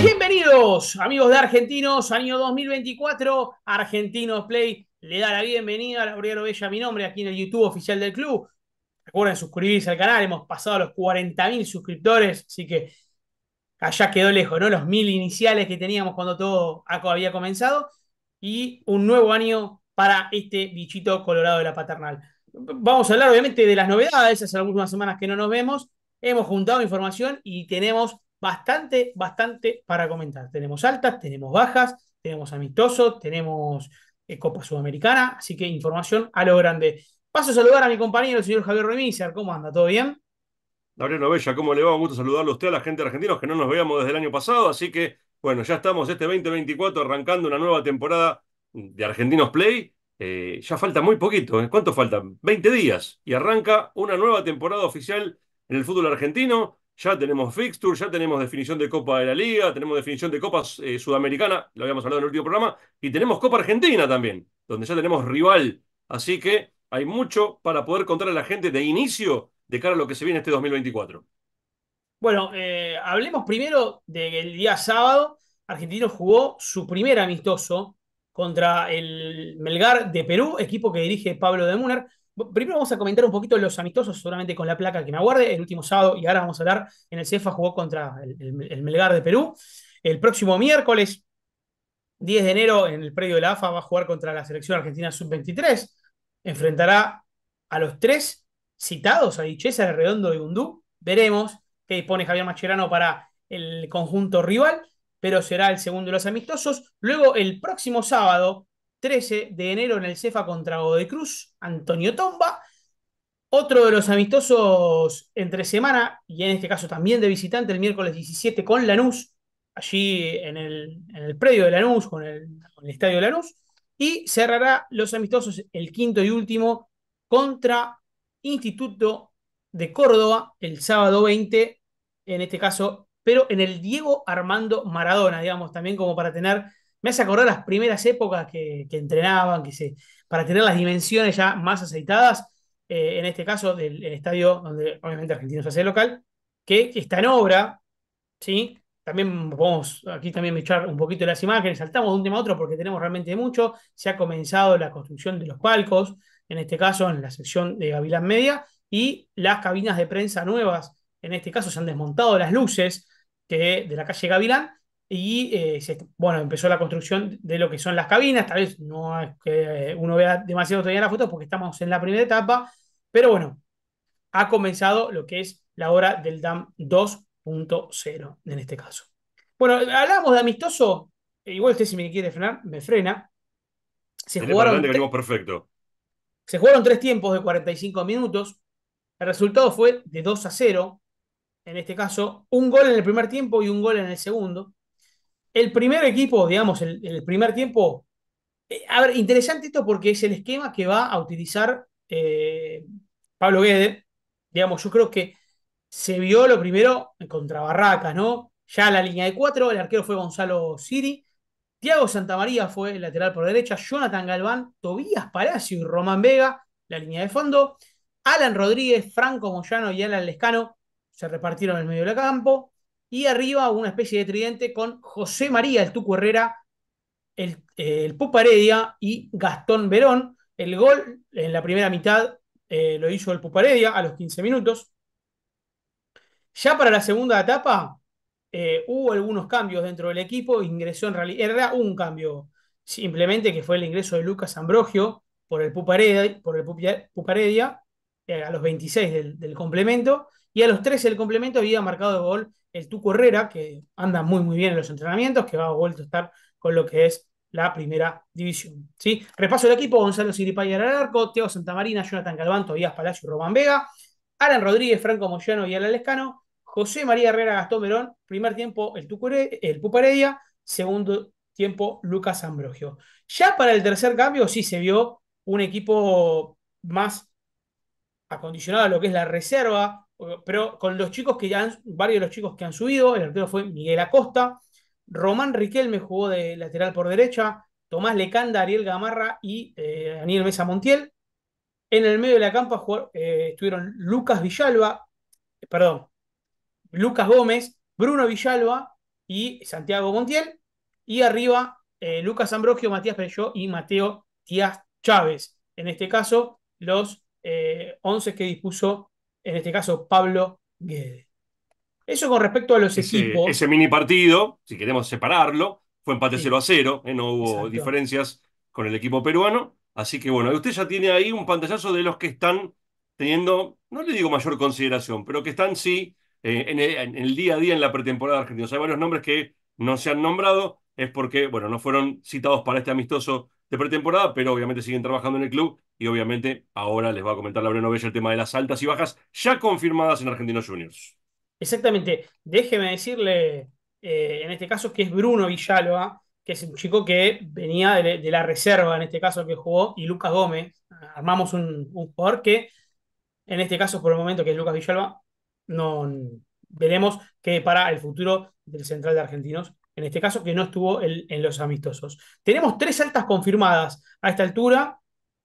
Bienvenidos amigos de Argentinos, año 2024, Argentinos Play le da la bienvenida a Lauriano Bella, mi nombre, aquí en el YouTube oficial del club. Recuerden suscribirse al canal, hemos pasado a los 40.000 suscriptores, así que allá quedó lejos, ¿no? Los mil iniciales que teníamos cuando todo había comenzado y un nuevo año para este bichito colorado de la paternal. Vamos a hablar obviamente de las novedades, hace algunas semanas que no nos vemos, hemos juntado información y tenemos bastante, bastante para comentar. Tenemos altas, tenemos bajas, tenemos amistosos, tenemos eh, Copa Sudamericana, así que información a lo grande. Paso a saludar a mi compañero, el señor Javier Remizar. ¿Cómo anda? ¿Todo bien? Gabriel Novella, ¿cómo le va? Un gusto saludarlo a usted, a la gente argentina, Argentinos que no nos veíamos desde el año pasado. Así que, bueno, ya estamos este 2024 arrancando una nueva temporada de Argentinos Play. Eh, ya falta muy poquito. ¿eh? ¿Cuánto faltan? 20 días. Y arranca una nueva temporada oficial en el fútbol argentino. Ya tenemos fixture, ya tenemos definición de Copa de la Liga, tenemos definición de Copa eh, Sudamericana, lo habíamos hablado en el último programa, y tenemos Copa Argentina también, donde ya tenemos rival. Así que hay mucho para poder contar a la gente de inicio de cara a lo que se viene este 2024. Bueno, eh, hablemos primero del día sábado. Argentino jugó su primer amistoso contra el Melgar de Perú, equipo que dirige Pablo de Muner. Primero vamos a comentar un poquito los amistosos, solamente con la placa que me aguarde, el último sábado, y ahora vamos a hablar, en el CEFA jugó contra el, el Melgar de Perú. El próximo miércoles, 10 de enero, en el predio de la AFA, va a jugar contra la selección argentina sub-23 enfrentará a los tres citados, a Dichesa, Redondo y Bundú. Veremos qué dispone Javier Macherano para el conjunto rival, pero será el segundo de los amistosos. Luego, el próximo sábado, 13 de enero, en el Cefa contra Godecruz, Cruz, Antonio Tomba. Otro de los amistosos entre semana, y en este caso también de visitante, el miércoles 17 con Lanús, allí en el, en el predio de Lanús, con el, con el estadio de Lanús. Y cerrará los amistosos el quinto y último contra Instituto de Córdoba el sábado 20, en este caso, pero en el Diego Armando Maradona, digamos, también como para tener, me hace acordar las primeras épocas que, entrenaban, que se, para tener las dimensiones ya más aceitadas, eh, en este caso del estadio donde obviamente Argentinos hace local, que está en obra, ¿sí? También vamos aquí también echar un poquito de las imágenes, saltamos de un tema a otro porque tenemos realmente mucho. Se ha comenzado la construcción de los palcos, en este caso en la sección de Gavilán Media, y las cabinas de prensa nuevas, en este caso se han desmontado las luces que, de la calle Gavilán y eh, bueno, empezó la construcción de lo que son las cabinas, tal vez no es que uno vea demasiado todavía la foto, porque estamos en la primera etapa, pero bueno, ha comenzado lo que es la obra del DAM 2 cero, en este caso. Bueno, hablábamos de amistoso. E igual usted si me quiere frenar, me frena. Se jugaron, tres, perfecto. se jugaron tres tiempos de 45 minutos. El resultado fue de 2 a 0. En este caso, un gol en el primer tiempo y un gol en el segundo. El primer equipo, digamos, el, primer tiempo. Eh, a ver, interesante esto porque es el esquema que va a utilizar eh, Pablo Guede. Digamos, yo creo que se vio lo primero contra Barracas, ¿no? Ya la línea de cuatro, el arquero fue Gonzalo Siri, Tiago Santamaría fue lateral por derecha, Jonathan Galván, Tobías Palacio y Román Vega, la línea de fondo, Alan Rodríguez, Franco Moyano y Alan Lescano se repartieron en el medio del campo, y arriba una especie de tridente con José María, el Tuco Herrera, el, eh, Puparedia y Gastón Verón. El gol en la primera mitad eh, lo hizo el Puparedia a los 15 minutos. Ya para la segunda etapa eh, hubo algunos cambios dentro del equipo, ingresó en realidad, un cambio simplemente que fue el ingreso de Lucas Ambrogio por el Puparedia, por el eh, a los 26 del, complemento y a los 13 del complemento había marcado de gol el Tuco Herrera, que anda muy muy bien en los entrenamientos, que va a vuelto a estar con lo que es la primera división. ¿sí? Repaso del equipo, Gonzalo Siripay al arco, Teo Santamarina, Jonathan Calvanto, Díaz Palacio y Román Vega, Alan Rodríguez, Franco Moyano y Alan Lescano, José María Herrera Gastón Verón, primer tiempo el, Tucure, el Puparedia, segundo tiempo Lucas Ambrogio. Ya para el tercer cambio sí se vio un equipo más acondicionado a lo que es la reserva, pero con los chicos que han, varios de los chicos que han subido, el arquero fue Miguel Acosta, Román Riquelme jugó de lateral por derecha, Tomás Lecanda, Ariel Gamarra y eh, Daniel Mesa Montiel. En el medio de la campa eh, estuvieron Lucas Villalba, perdón, Lucas Gómez, Bruno Villalba y Santiago Montiel. Y arriba, eh, Lucas Ambrogio, Matías Pelló y Mateo Tías Chávez. En este caso, los eh, once 11 que dispuso, en este caso, Pablo Guede. Eso con respecto a los equipos. Ese mini partido, si queremos separarlo, fue empate 0 a 0, eh, no hubo diferencias con el equipo peruano. Así que bueno, usted ya tiene ahí un pantallazo de los que están teniendo, no le digo mayor consideración, pero que están sí eh, en, el, día a día en la pretemporada argentina. hay varios nombres que no se han nombrado, es porque, bueno, no fueron citados para este amistoso de pretemporada, pero obviamente siguen trabajando en el club y obviamente ahora les va a comentar la Bella el tema de las altas y bajas ya confirmadas en Argentinos Juniors. Exactamente. Déjeme decirle, eh, en este caso, que es Bruno Villalba, que es un chico que venía de, la reserva, en este caso, que jugó, y Lucas Gómez. Armamos un, un jugador que, en este caso, por el momento, que es Lucas Villalba, no veremos qué para el futuro del central de Argentinos, en este caso que no estuvo en los amistosos. Tenemos tres altas confirmadas a esta altura,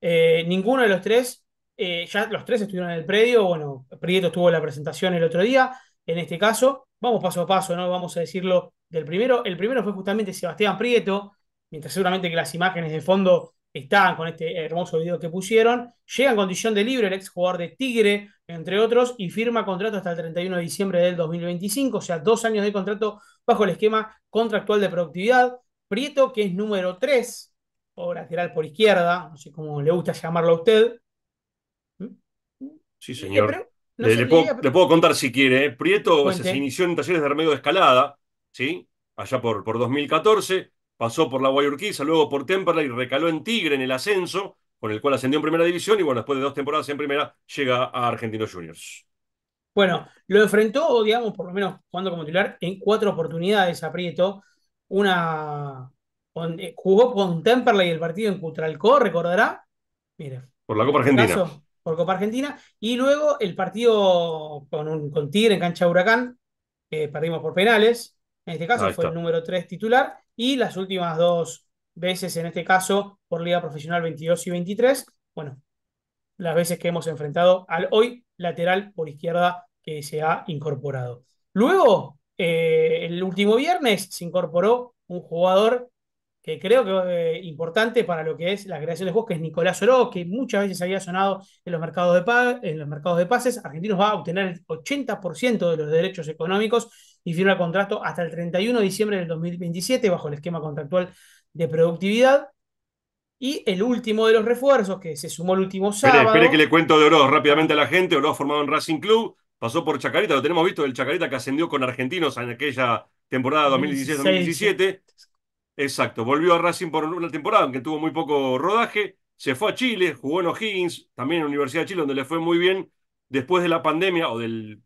eh, ninguno de los tres, eh, ya los tres estuvieron en el predio, bueno, Prieto en la presentación el otro día, en este caso, vamos paso a paso, ¿no? Vamos a decirlo del primero. El primero fue justamente Sebastián Prieto, mientras seguramente que las imágenes de fondo están con este hermoso video que pusieron. Llega en condición de libre el ex jugador de Tigre, entre otros, y firma contrato hasta el 31 de diciembre del 2025, o sea, dos años de contrato bajo el esquema contractual de productividad. Prieto, que es número 3, o lateral por izquierda, no sé cómo le gusta llamarlo a usted. Sí, señor. le, puedo, contar si quiere. ¿eh? Prieto se inició en talleres de remedio de escalada, ¿sí? allá por, por 2014 pasó por la Guayurquiza, luego por Temperley, recaló en Tigre en el ascenso, con el cual ascendió en primera división y bueno, después de dos temporadas en primera llega a Argentinos Juniors. Bueno, lo enfrentó, digamos, por lo menos jugando como titular, en cuatro oportunidades, aprieto. Una. Eh, jugó con Temperley el partido en Cutralcó, recordará. mire. Por la Copa Argentina. por Copa Argentina. Y luego el partido con, con Tigre en cancha de Huracán, perdimos por penales. En este caso fue el número tres titular y las últimas dos veces, en este caso, por Liga Profesional 22 y 23, bueno, las veces que hemos enfrentado al hoy lateral por izquierda que se ha incorporado. Luego, eh, el último viernes se incorporó un jugador que creo que es eh, importante para lo que es la creación de juegos, que es Nicolás Oro, que muchas veces había sonado en los mercados de, en los mercados de pases. Argentinos va a obtener el 80% de los derechos económicos y firma el contrato hasta el 31 de diciembre del 2027 bajo el esquema contractual de productividad. Y el último de los refuerzos, que se sumó el último sábado. Espere, que le cuento de Oro rápidamente a la gente. Oroz formado en Racing Club, pasó por Chacarita, lo tenemos visto, el Chacarita que ascendió con Argentinos en aquella temporada 2016-2017. Exacto, volvió a Racing por una temporada, aunque tuvo muy poco rodaje, se fue a Chile, jugó en O'Higgins, también en la Universidad de Chile, donde le fue muy bien. Después de la pandemia, o del,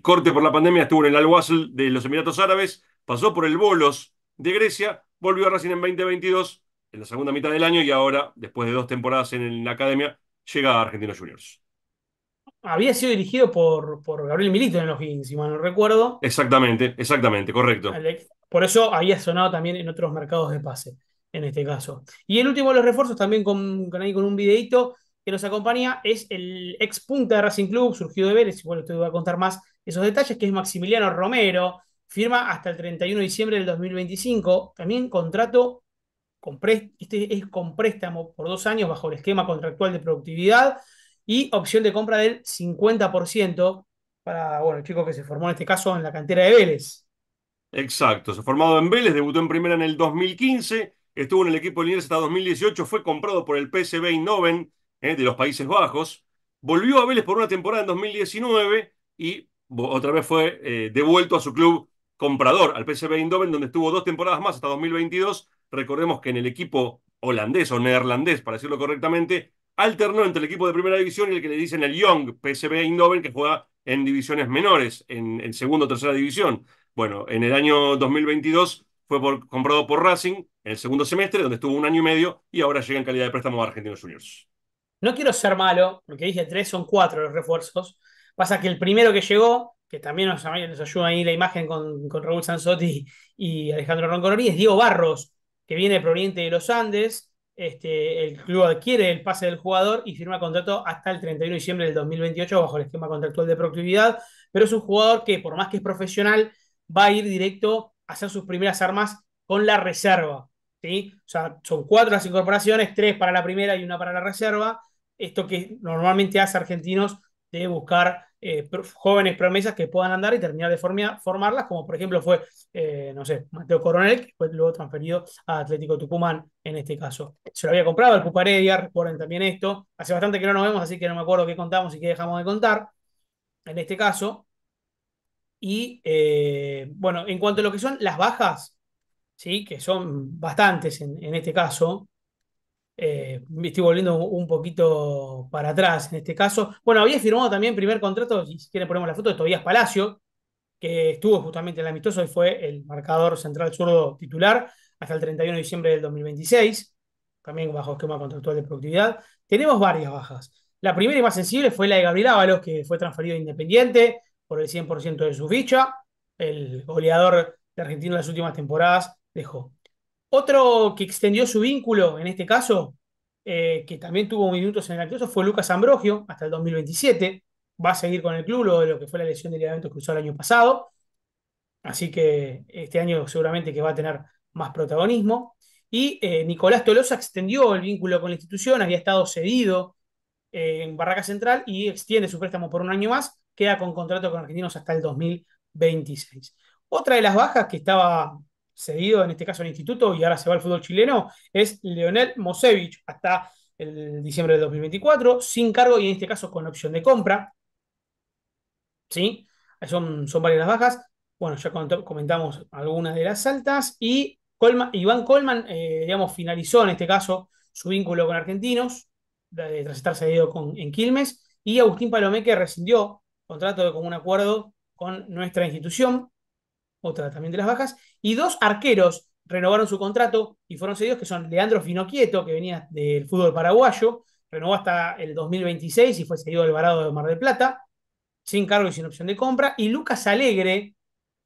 corte por la pandemia, estuvo en el Al-Wasl de los Emiratos Árabes, pasó por el Bolos de Grecia, volvió a Racing en 2022, en la segunda mitad del año, y ahora, después de dos temporadas en la academia, llega a Argentinos Juniors. Había sido dirigido por, Gabriel Milito en O'Higgins si mal no recuerdo. Exactamente, exactamente, correcto. Alex, por eso había sonado también en otros mercados de pase, en este caso. Y el último de los refuerzos, también con, ahí, con un videito que nos acompaña, es el ex punta de Racing Club, surgido de Vélez, bueno, te voy a contar más esos detalles, que es Maximiliano Romero, firma hasta el 31 de diciembre del 2025, también contrato, con este es con préstamo por dos años bajo el esquema contractual de productividad y opción de compra del 50% para, bueno, el chico que se formó en este caso en la cantera de Vélez. Exacto, se formado en Vélez, debutó en primera en el 2015, estuvo en el equipo de Linares hasta 2018, fue comprado por el PSV Eindhoven eh, de los Países Bajos, volvió a Vélez por una temporada en 2019 y otra vez fue eh, devuelto a su club comprador, al PSV Eindhoven, donde estuvo dos temporadas más hasta 2022. Recordemos que en el equipo holandés o neerlandés, para decirlo correctamente, alternó entre el equipo de primera división y el que le dicen el Young, PSV Eindhoven, que juega en divisiones menores, en, en segunda o tercera división. Bueno, en el año 2022 fue comprado por Racing en el segundo semestre, donde estuvo un año y medio, y ahora llega en calidad de préstamo a Argentinos Juniors. No quiero ser malo, porque dije tres, son cuatro los refuerzos. Pasa que el primero que llegó, que también nos, ayuda ahí la imagen con, Raúl Sanzotti y, Alejandro Roncoroni, es Diego Barros, que viene proveniente de los Andes. Este, el club adquiere el pase del jugador y firma contrato hasta el 31 de diciembre del 2028 bajo el esquema contractual de productividad, pero es un jugador que por más que es profesional, va a ir directo a hacer sus primeras armas con la reserva. ¿sí? O sea, son cuatro las incorporaciones, tres para la primera y una para la reserva. Esto que normalmente hace argentinos de buscar eh, jóvenes promesas que puedan andar y terminar de formarlas, como por ejemplo fue, eh, no sé, Mateo Coronel, que fue luego transferido a Atlético Tucumán en este caso. Se lo había comprado el Puparedia, recuerden también esto. Hace bastante que no nos vemos, así que no me acuerdo qué contamos y qué dejamos de contar en este caso. Y eh, bueno, en cuanto a lo que son las bajas, ¿sí? que son bastantes en, este caso, eh, me estoy volviendo un poquito para atrás en este caso. Bueno, había firmado también primer contrato, si quieren ponemos la foto, de Tobías Palacio, que estuvo justamente en la amistoso y fue el marcador central zurdo titular hasta el 31 de diciembre del 2026, también bajo esquema contractual de productividad. Tenemos varias bajas. La primera y más sensible fue la de Gabriel Ábalos, que fue transferido a Independiente por el 100% de su ficha, el goleador de Argentina en las últimas temporadas dejó. Otro que extendió su vínculo, en este caso, eh, que también tuvo minutos en el actoso, fue Lucas Ambrogio, hasta el 2027. Va a seguir con el club luego de lo que fue la lesión de ligamento cruzado el año pasado. Así que este año seguramente que va a tener más protagonismo. Y eh, Nicolás Tolosa extendió el vínculo con la institución, había estado cedido eh, en Barraca Central y extiende su préstamo por un año más queda con contrato con Argentinos hasta el 2026. Otra de las bajas que estaba cedido, en este caso al instituto, y ahora se va al fútbol chileno, es Leonel Mosevich, hasta el diciembre del 2024, sin cargo y en este caso con opción de compra. ¿Sí? Son, son varias las bajas. Bueno, ya comentamos algunas de las altas. Y Iván Colman, eh, digamos, finalizó en este caso su vínculo con Argentinos, tras estar cedido con, en Quilmes. Y Agustín Palomeque rescindió contrato de común acuerdo con nuestra institución, otra también de las bajas, y dos arqueros renovaron su contrato y fueron cedidos, que son Leandro Finoquieto, que venía del fútbol paraguayo, renovó hasta el 2026 y fue cedido al varado de Mar del Plata, sin cargo y sin opción de compra, y Lucas Alegre,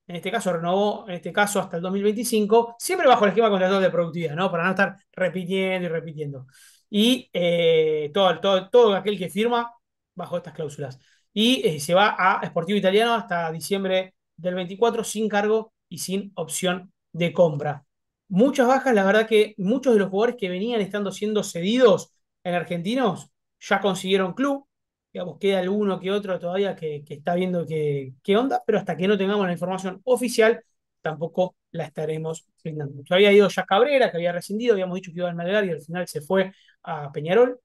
en este caso renovó, en este caso hasta el 2025, siempre bajo el esquema contractual de productividad, ¿no? Para no estar repitiendo y repitiendo. Y eh, todo, todo aquel que firma bajo estas cláusulas. Y eh, se va a Sportivo Italiano hasta diciembre del 24 sin cargo y sin opción de compra. Muchas bajas, la verdad que muchos de los jugadores que venían estando siendo cedidos en argentinos ya consiguieron club. Digamos, queda alguno que otro todavía que, está viendo qué, qué onda, pero hasta que no tengamos la información oficial, tampoco la estaremos brindando. había ido ya Cabrera, que había rescindido, habíamos dicho que iba al Melgar y al final se fue a Peñarol.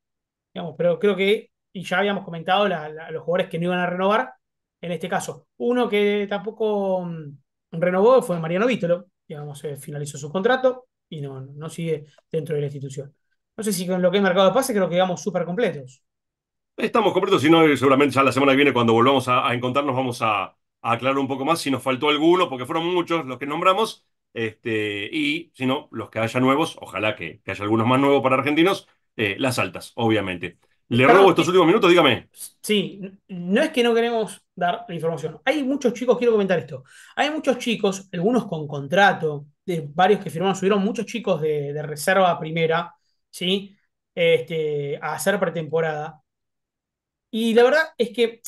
pero creo que y ya habíamos comentado los jugadores que no iban a renovar. En este caso, uno que tampoco mm, renovó fue Mariano Vítolo, digamos, eh, finalizó su contrato y no, no sigue dentro de la institución. No sé si con lo que es mercado de pases creo que vamos súper completos. Estamos completos, si no, eh, seguramente ya la semana que viene cuando volvamos a, encontrarnos vamos a, aclarar un poco más si nos faltó alguno, porque fueron muchos los que nombramos, este, y si no, los que haya nuevos, ojalá que, haya algunos más nuevos para argentinos, eh, las altas, obviamente. Le robo estos últimos minutos, dígame. Sí, no es que no queremos dar la información. Hay muchos chicos, quiero comentar esto. Hay muchos chicos, algunos con contrato, de varios que firmaron, subieron muchos chicos de, reserva primera, ¿sí? Este, a hacer pretemporada. Y la verdad es que,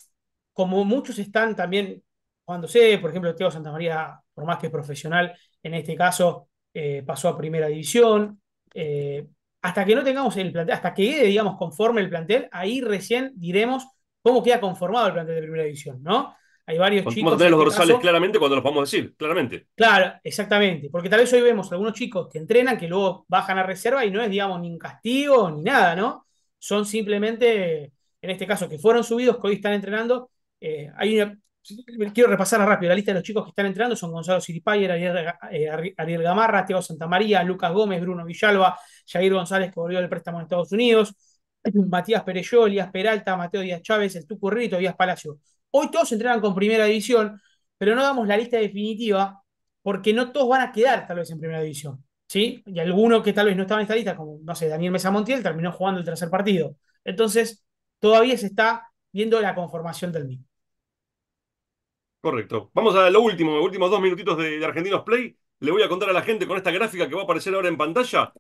como muchos están también cuando sé, por ejemplo, Santa María, por más que es profesional, en este caso eh, pasó a primera división. Eh, hasta que no tengamos el plantel, hasta que quede, digamos, conforme el plantel, ahí recién diremos cómo queda conformado el plantel de primera división, ¿no? Hay varios chicos. Vamos a tener los este dorsales claramente cuando los vamos a decir, claramente. Claro, exactamente. Porque tal vez hoy vemos algunos chicos que entrenan, que luego bajan a reserva y no es, digamos, ni un castigo ni nada, ¿no? Son simplemente, en este caso, que fueron subidos, que hoy están entrenando. Eh, hay una, quiero repasar rápido. La lista de los chicos que están entrando son Gonzalo Siripayer, eh, Ariel, Gamarra, Tiago Santamaría, Lucas Gómez, Bruno Villalba, Jair González, que volvió del préstamo en Estados Unidos, Matías Pereyó, Elías Peralta, Mateo Díaz Chávez, el Tucurrito, Díaz Palacio. Hoy todos entrenan con primera división, pero no damos la lista definitiva porque no todos van a quedar tal vez en primera división. ¿sí? Y alguno que tal vez no estaba en esta lista, como no sé, Daniel Mesa Montiel, terminó jugando el tercer partido. Entonces, todavía se está viendo la conformación del mismo. Correcto. Vamos a lo último, los últimos dos minutitos de, Argentinos Play. Le voy a contar a la gente con esta gráfica que va a aparecer ahora en pantalla.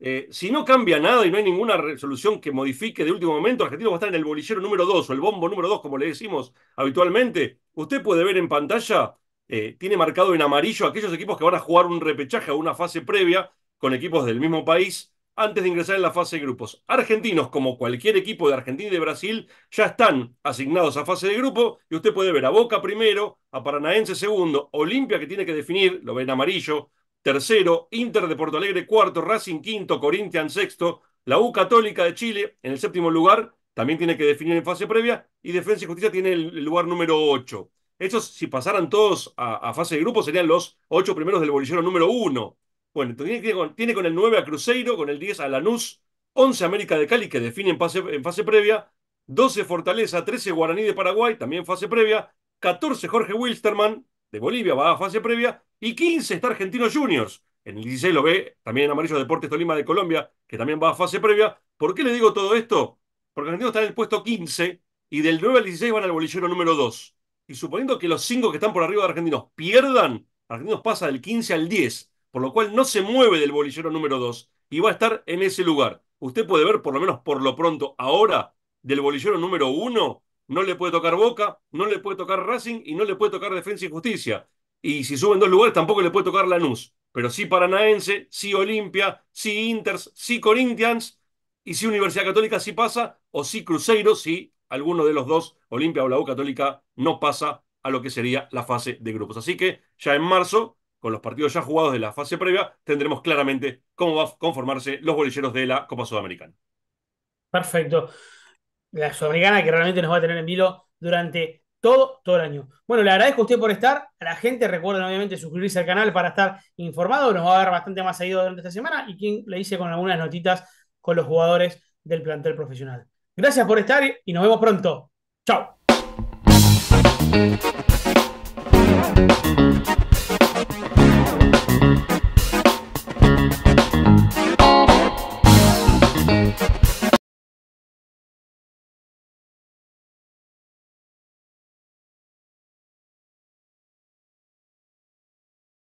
Eh, si no cambia nada y no hay ninguna resolución que modifique de último momento, Argentinos va a estar en el bolillero número 2 o el bombo número 2, como le decimos habitualmente. Usted puede ver en pantalla, eh, tiene marcado en amarillo aquellos equipos que van a jugar un repechaje a una fase previa con equipos del mismo país antes de ingresar en la fase de grupos. Argentinos, como cualquier equipo de Argentina y de Brasil, ya están asignados a fase de grupo y usted puede ver a Boca primero, a Paranaense segundo, Olimpia que tiene que definir, lo ven amarillo, tercero, Inter de Porto Alegre cuarto, Racing quinto, Corinthians sexto, la U Católica de Chile en el séptimo lugar, también tiene que definir en fase previa y Defensa y Justicia tiene el lugar número ocho esos si pasaran todos a, fase de grupo, serían los ocho primeros del bolillero número uno. Bueno, tiene con, tiene con el 9 a Cruzeiro, con el 10 a Lanús, 11 América de Cali, que define en fase, previa, 12 Fortaleza, 13 Guaraní de Paraguay, también fase previa, 14 Jorge Wilsterman de Bolivia va a fase previa y 15 está Argentinos Juniors. En el 16 lo ve también Amarillo Deportes Tolima de Colombia, que también va a fase previa. ¿Por qué le digo todo esto? Porque Argentinos está en el puesto 15 y del 9 al 16 van al bolillero número 2. Y suponiendo que los 5 que están por arriba de Argentinos pierdan, Argentinos pasa del 15 al 10 por lo cual no se mueve del bolillero número 2 y va a estar en ese lugar. Usted puede ver, por lo menos por lo pronto, ahora, del bolillero número 1, no le puede tocar Boca, no le puede tocar Racing y no le puede tocar Defensa y Justicia. Y si suben dos lugares, tampoco le puede tocar Lanús. Pero sí Paranaense, sí Olimpia, sí Inters, sí Corinthians y sí Universidad Católica sí pasa, o sí Cruzeiro, sí alguno de los dos, Olimpia o la U Católica, no pasa a lo que sería la fase de grupos. Así que ya en marzo con los partidos ya jugados de la fase previa, tendremos claramente cómo va a conformarse los bolilleros de la Copa Sudamericana. Perfecto. La Sudamericana que realmente nos va a tener en vilo durante todo, todo el año. Bueno, le agradezco a usted por estar. A la gente recuerden obviamente suscribirse al canal para estar informado. Nos va a ver bastante más seguido durante esta semana y quien le hice con algunas notitas con los jugadores del plantel profesional. Gracias por estar y nos vemos pronto. Chao.